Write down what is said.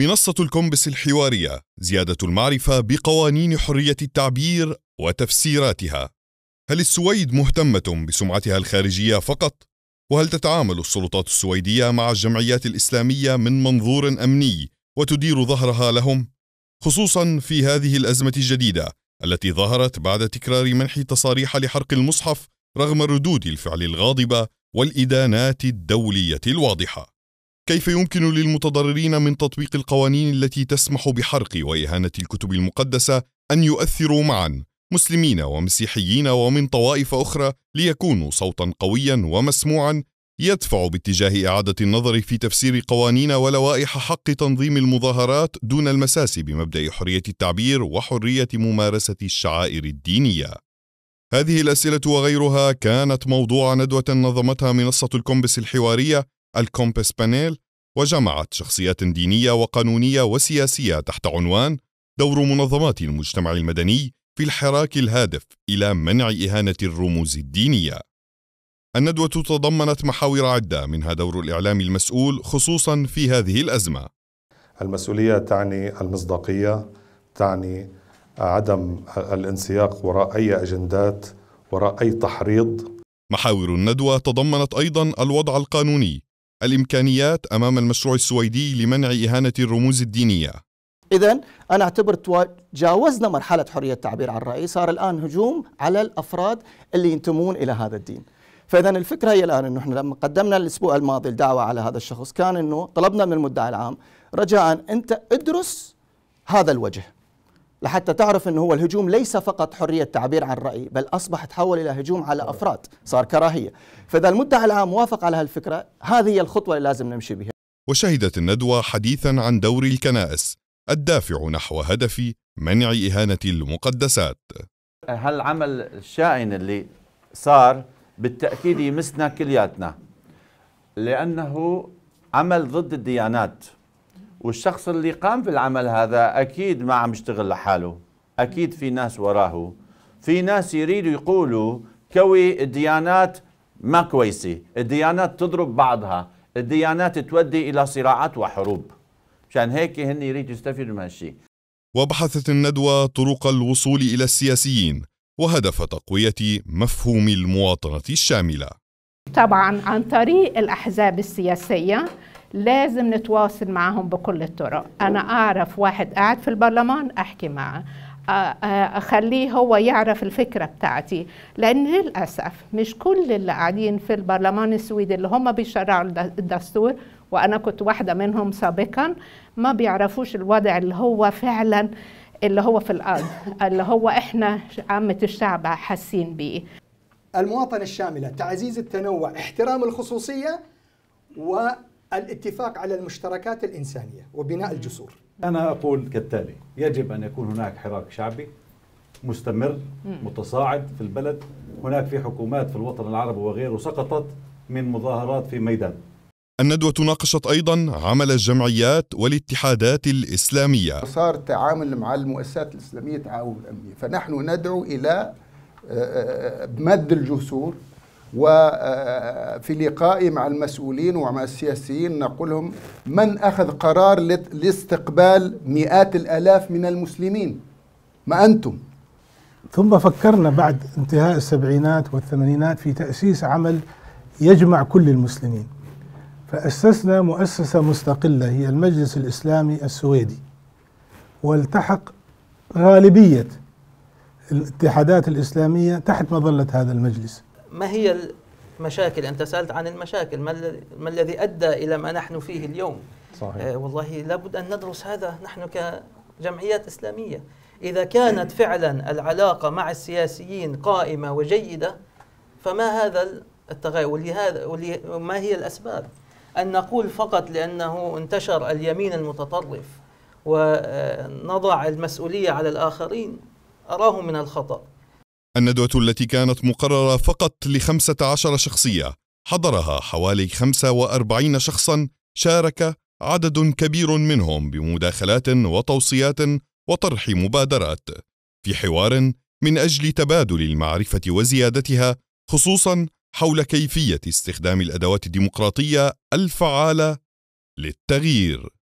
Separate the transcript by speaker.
Speaker 1: منصة الكومبس الحوارية زيادة المعرفة بقوانين حرية التعبير وتفسيراتها. هل السويد مهتمة بسمعتها الخارجية فقط؟ وهل تتعامل السلطات السويدية مع الجمعيات الإسلامية من منظور أمني وتدير ظهرها لهم؟ خصوصا في هذه الأزمة الجديدة التي ظهرت بعد تكرار منح تصاريح لحرق المصحف رغم ردود الفعل الغاضبة والإدانات الدولية الواضحة. كيف يمكن للمتضررين من تطبيق القوانين التي تسمح بحرق واهانه الكتب المقدسه ان يؤثروا معا مسلمين ومسيحيين ومن طوائف اخرى ليكونوا صوتا قويا ومسموعا يدفع باتجاه اعاده النظر في تفسير قوانين ولوائح حق تنظيم المظاهرات دون المساس بمبدا حريه التعبير وحريه ممارسه الشعائر الدينيه هذه الاسئله وغيرها كانت موضوع ندوه نظمتها منصه الكومبس الحواريه الكومبس بانيل وجمعت شخصيات دينية وقانونية وسياسية تحت عنوان دور منظمات المجتمع المدني في الحراك الهادف إلى منع إهانة الرموز الدينية. الندوة تضمنت محاور عدة منها دور الإعلام المسؤول خصوصا في هذه الأزمة. المسؤولية تعني المصداقية، تعني عدم الانسياق وراء أي أجندات، وراء أي تحريض. محاور الندوة تضمنت أيضا الوضع القانوني الإمكانيات أمام المشروع السويدي لمنع إهانة الرموز الدينية إذا أنا أعتبر تجاوزنا مرحلة حرية التعبير عن الرأي صار الآن هجوم على الأفراد اللي ينتمون إلى هذا الدين فاذا الفكره هي الان انه احنا لما قدمنا الاسبوع الماضي الدعوه على هذا الشخص كان انه طلبنا من المدعي العام رجاء انت ادرس هذا الوجه لحتى تعرف أنه هو الهجوم ليس فقط حرية تعبير عن رأي بل أصبح تحول إلى هجوم على أفراد صار كراهية فإذا المدعي العام وافق على هالفكرة هذه هي الخطوة اللي لازم نمشي بها وشهدت الندوة حديثا عن دور الكنائس الدافع نحو هدف منع إهانة المقدسات هالعمل الشائن اللي صار بالتأكيد يمسنا كلياتنا لأنه عمل ضد الديانات والشخص اللي قام بالعمل هذا أكيد ما عم يشتغل لحاله أكيد في ناس وراه في ناس يريدوا يقولوا كوي الديانات ما كويسة الديانات تضرب بعضها الديانات تودي إلى صراعات وحروب مشان هيك هن يريدوا يستفيدوا من هالشيء وبحثت الندوة طرق الوصول إلى السياسيين وهدف تقوية مفهوم المواطنة الشاملة طبعا عن طريق الأحزاب السياسية لازم نتواصل معهم بكل الطرق أنا أعرف واحد قاعد في البرلمان أحكي معه اخليه هو يعرف الفكره بتاعتي لان للاسف مش كل اللي قاعدين في البرلمان السويدي اللي هم بيشرعوا الدستور وانا كنت واحده منهم سابقا ما بيعرفوش الوضع اللي هو فعلا اللي هو في الارض اللي هو احنا عامه الشعب حاسين بيه المواطنه الشامله تعزيز التنوع احترام الخصوصيه و الاتفاق على المشتركات الإنسانية وبناء الجسور أنا أقول كالتالي يجب أن يكون هناك حراك شعبي مستمر متصاعد في البلد هناك في حكومات في الوطن العربي وغيره سقطت من مظاهرات في ميدان الندوة ناقشت أيضا عمل الجمعيات والاتحادات الإسلامية صار تعامل مع المؤسسات الإسلامية تعاون أمني فنحن ندعو إلى آه، آه، آه، مد الجسور وفي آه، آه، لقائي مع المسؤولين ومع السياسيين نقول لهم من أخذ قرار لاستقبال مئات الألاف من المسلمين ما أنتم ثم فكرنا بعد انتهاء السبعينات والثمانينات في تأسيس عمل يجمع كل المسلمين فأسسنا مؤسسة مستقلة هي المجلس الإسلامي السويدي والتحق غالبية الاتحادات الإسلامية تحت مظلة هذا المجلس ما هي المشاكل أنت سألت عن المشاكل ما الذي أدى إلى ما نحن فيه اليوم صحيح. آه والله لابد أن ندرس هذا نحن كجمعيات إسلامية إذا كانت فعلا العلاقة مع السياسيين قائمة وجيدة فما هذا التغير ولهذا وما هي الأسباب أن نقول فقط لأنه انتشر اليمين المتطرف ونضع آه، المسؤولية على الآخرين أراه من الخطأ الندوة التي كانت مقررة فقط لخمسة عشر شخصية حضرها حوالي 45 شخصا شارك عدد كبير منهم بمداخلات وتوصيات وطرح مبادرات في حوار من أجل تبادل المعرفة وزيادتها خصوصا حول كيفية استخدام الأدوات الديمقراطية الفعالة للتغيير